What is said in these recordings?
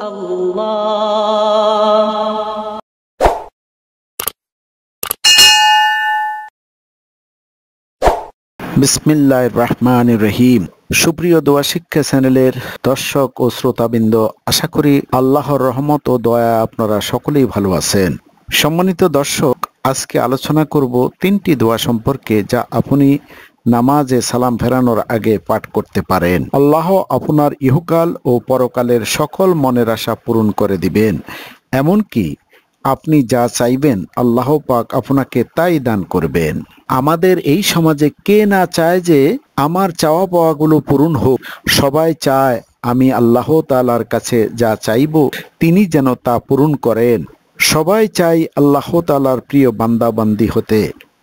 বিসমিল্লাহ রহমান রহিম সুপ্রিয় দোয়া শিক্ষা চ্যানেলের দর্শক ও শ্রোতাবৃন্দ আশা করি আল্লাহর রহমত ও দয়া আপনারা সকলেই ভালো আছেন সম্মানিত দর্শক আজকে আলোচনা করব তিনটি দোয়া সম্পর্কে যা আপনি নামাজে সালাম ফেরানোর আগে পাঠ করতে পারেন আল্লাহ আপনার ইহকাল ও পরকালের সকল মনের আশা পূরণ করে দিবেন এমনকি আপনি যা চাইবেন আল্লাহ পাক আপনাকে তাই দান করবেন আমাদের এই সমাজে কে না চায় যে আমার চাওয়া পাওয়াগুলো পূরণ হোক সবাই চায় আমি আল্লাহ তালার কাছে যা চাইব তিনি যেন তা পূরণ করেন সবাই চাই আল্লাহ তালার প্রিয় বান্দাবান্দি হতে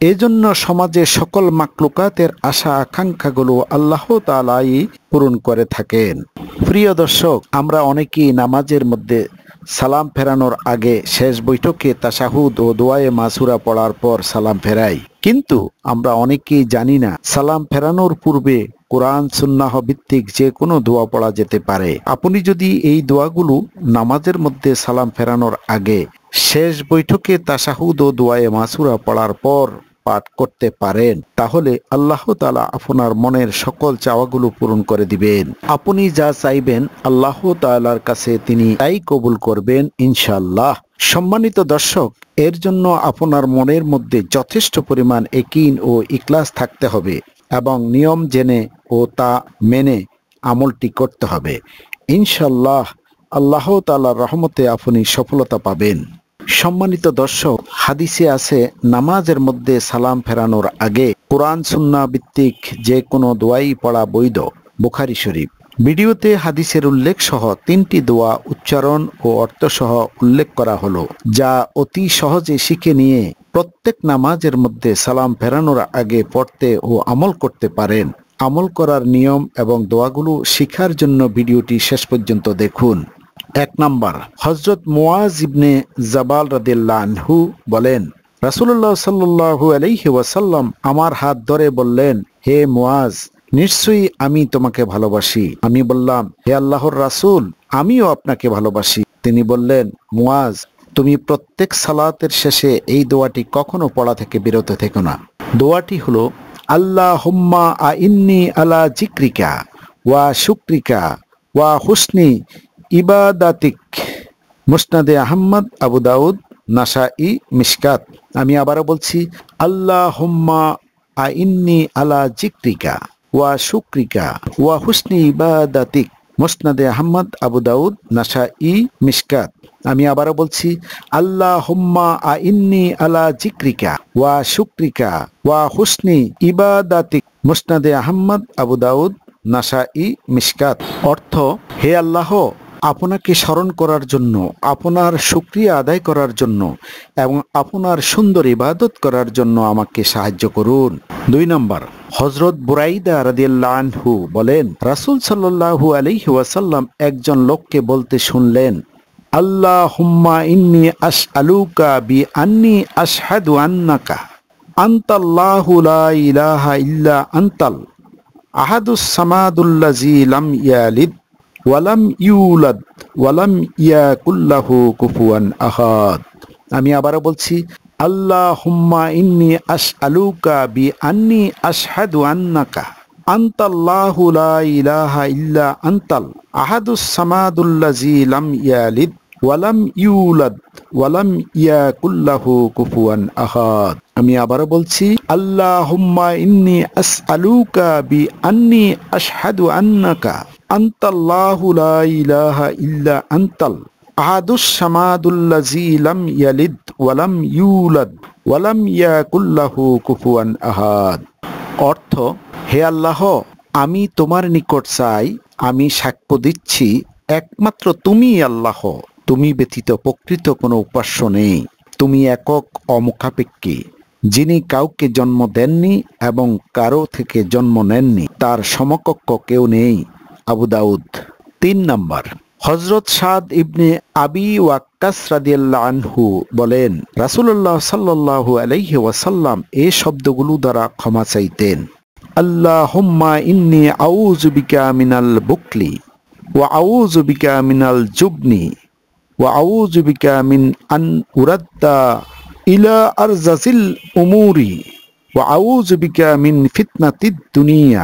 এজন্য সমাজে সকল মাকলুকাতের আশা আকাঙ্ক্ষাগুলো আল্লাহ তালাই পূরণ করে থাকেন প্রিয় দর্শক আমরা অনেকেই নামাজের মধ্যে সালাম ফেরানোর আগে শেষ বৈঠকে তাসাহুদ ও দোয়ায়ে মাসুরা পড়ার পর সালাম ফেরাই কিন্তু আমরা অনেকেই জানি না সালাম ফেরানোর পূর্বে কোরআন সুন্নাহ ভিত্তিক যে কোনো দোয়া পড়া যেতে পারে আপনি যদি এই দোয়াগুলো নামাজের মধ্যে সালাম ফেরানোর আগে শেষ বৈঠকে তাসাহুদ ও দোয়ায়ে মাসুরা পড়ার পর পাঠ করতে পারেন তাহলে আল্লাহ তালা আপনার মনের সকল চাওয়াগুলো পূরণ করে দিবেন আপনি যা চাইবেন আল্লাহ তালার কাছে তিনি তাই কবুল করবেন ইনশাল্লাহ সম্মানিত দর্শক এর জন্য আপনার মনের মধ্যে যথেষ্ট পরিমাণ একিন ও ইকলাস থাকতে হবে এবং নিয়ম জেনে ও তা মেনে আমলটি করতে হবে ইনশাল্লাহ আল্লাহ তালার রহমতে আপনি সফলতা পাবেন সম্মানিত দর্শক হাদিসে আছে নামাজের মধ্যে সালাম ফেরানোর আগে কোরআন সুন্না ভিত্তিক যে কোনো দোয়াই পড়া বৈধ বুখারি শরীফ ভিডিওতে হাদিসের উল্লেখ সহ তিনটি দোয়া উচ্চারণ ও অর্থসহ উল্লেখ করা হলো যা অতি সহজে শিখে নিয়ে প্রত্যেক নামাজের মধ্যে সালাম ফেরানোর আগে পড়তে ও আমল করতে পারেন আমল করার নিয়ম এবং দোয়াগুলো শিখার জন্য ভিডিওটি শেষ পর্যন্ত দেখুন এক নম্বর হজরত মোয়াজ ইবনে জবাল রাদিল্লাহু বলেন রাসুল্লাহ সাল্লু আলহি ওয়াসাল্লাম আমার হাত ধরে বললেন হে মোয়াজ নিশ্চয়ই আমি তোমাকে ভালোবাসি আমি বললাম হে আল্লাহর রাসুল আমিও আপনাকে ভালোবাসি তিনি বললেন মুয়াজ তুমি প্রত্যেক সালাতের শেষে এই দোয়াটি কখনো পড়া থেকে বিরত থেকো না দোয়াটি হলো আল্লাহ হুম্মা আ ইন্নি আলা জিক্রিকা ওয়া শুক্রিকা ওয়া হুসনি ইবাদাতিক মুসনাদে Ahmad Abu Dawud Nasai Mishkat আমি আবারও বলছি আল্লাহ হোম্মা আইন্নি আলা জিক্রিকা ওয়া শুক্রিকা ওয়া হুসনি ইবাদাতিক মোসনাদে Ahmad Abu Dawud Nasai Mishkat আমি আবারও বলছি আল্লাহ হোম্মা আইন্নি আলা জিক্রিকা ওয়া শুক্রিকা ওয়া হুসনি ইবাদাতিক মোসনাদে Ahmad Abu Dawud Nasai Mishkat অর্থ হে আল্লাহ আপনাকে স্মরণ করার জন্য আপনার সুক্রিয়া আদায় করার জন্য এবং আপনার সুন্দর ইবাদত করার জন্য আমাকে সাহায্য করুন দুই নম্বর হজরত বুরাইদা রাদু বলেন রাসুল সাল্লু আলাইহি ওয়াসাল্লাম একজন লোককে বলতে শুনলেন আল্লাহ হুম্মা ইন্নি আলুকা বি আন্নি আন্তাল্লাহু লা আন্তাল আহাদুস ওয়ালাম ইউলাদ ওয়ালাম কুল্লাহু কুফুয়ান আহাদ আমি আবারও বলছি আল্লাহ হুম্মা ইন্নি আস আলুকা বি আন্নি আশহাদু আন্নাকা আন্তাল্লাহু লা ইলাহা ইল্লা আন্তাল আহাদুস সামাদুল্লাজি লাম ইয়ালিদ ওয়ালাম ইউলাদ ওয়ালাম ইয়াকুল্লাহু কুফুয়ান আহাদ আমি আবারও বলছি আল্লাহ হুম্মা ইন্নি আস আলুকা বি আন্নি আশহাদু আন্নাকা ইউলাদ কুফুয়ান আহাদ অর্থ হে আল্লাহ আমি তোমার নিকট চাই আমি সাক্ষ্য দিচ্ছি একমাত্র তুমি আল্লাহ তুমি ব্যতীত প্রকৃত কোনো উপাস্য নেই তুমি একক অমুখাপেক্ষী যিনি কাউকে জন্ম দেননি এবং কারো থেকে জন্ম নেননি তার সমকক্ষ কেউ নেই আবু দাউদ তিন নম্বর হজরত সাদ ইবনে আবি ওয়াক্কাস রাদিয়াল্লাহ আনহু বলেন রাসুল্লাহ সাল্লাল্লাহু আলাইহি ওয়াসাল্লাম এ শব্দগুলো দ্বারা ক্ষমা চাইতেন আল্লাহ হোম্মা ইন্নি আউজুবিকা মিনাল বুকলি ও আউজুবিকা মিনাল জুবনি ও আউজুবিকা মিন আন উরাদ্দা ইলা আরজাসিল উমুরি ও আউজুবিকা মিন ফিতনাতিদ দুনিয়া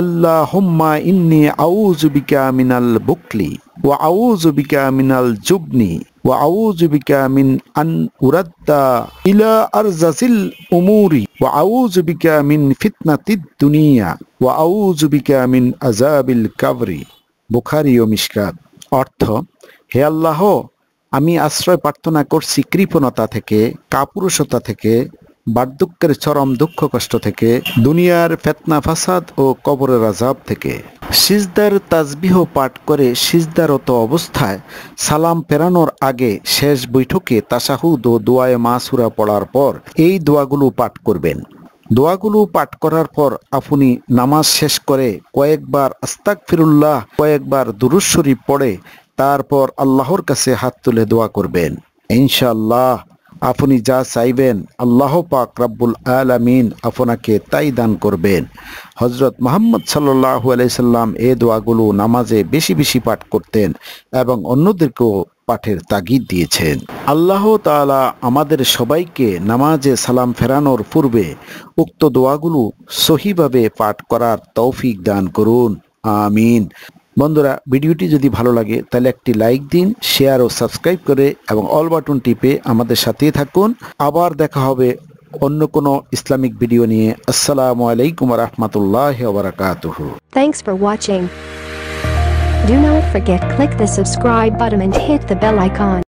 আল্লাহম্মা ইন্নি আউযু বিকা মিনাল বুকলি ওয়া আউযু বিকা মিনাল জুবনি ওয়া আউযু বিকা মিন আন উরাদ্দা ইলা আরজাসিল উমুরি ওয়া আউযু মিন ফিতনাতিদ দুনিয়া ওয়া আউযু বিকা মিন আজাবিল কাবরি বুখারী ও মিশকাত অর্থ হে আল্লাহ আমি আশ্রয় প্রার্থনা করছি কৃপণতা থেকে কাপুরুষতা থেকে বার্ধক্যের চরম দুঃখ কষ্ট থেকে দুনিয়ার ফেতনা ফাসাদ ও কবরের আজাব থেকে সিজদার তাজবিহ পাঠ করে সিজদারত অবস্থায় সালাম ফেরানোর আগে শেষ বৈঠকে তাসাহুদ ও দোয়ায় মাসুরা পড়ার পর এই দোয়াগুলো পাঠ করবেন দোয়াগুলো পাঠ করার পর আপনি নামাজ শেষ করে কয়েকবার আস্তাক ফিরুল্লাহ কয়েকবার দুরুশ্বরী পড়ে তারপর আল্লাহর কাছে হাত তুলে দোয়া করবেন ইনশাল্লাহ আপনি যা চাইবেন আল্লাহ পাক রাব্বুল আলামিন আপনাকে তাই দান করবেন হজরত মোহাম্মদ সাল্লু আলাইসাল্লাম এ দোয়াগুলো নামাজে বেশি বেশি পাঠ করতেন এবং অন্যদেরকেও পাঠের তাগিদ দিয়েছেন আল্লাহ তালা আমাদের সবাইকে নামাজে সালাম ফেরানোর পূর্বে উক্ত দোয়াগুলো সহিভাবে পাঠ করার তৌফিক দান করুন আমিন বন্ধুরা ভিডিওটি যদি ভালো লাগে তাহলে একটি লাইক দিন শেয়ার ও সাবস্ক্রাইব করে এবং অল বাটন টিপে আমাদের সাথে থাকুন আবার দেখা হবে অন্য কোনো ইসলামিক ভিডিও নিয়ে আসসালামু আলাইকুম রহমতুল্লাহ বারাকাতুহু thanks for watching Do not forget click the subscribe button and hit the bell icon.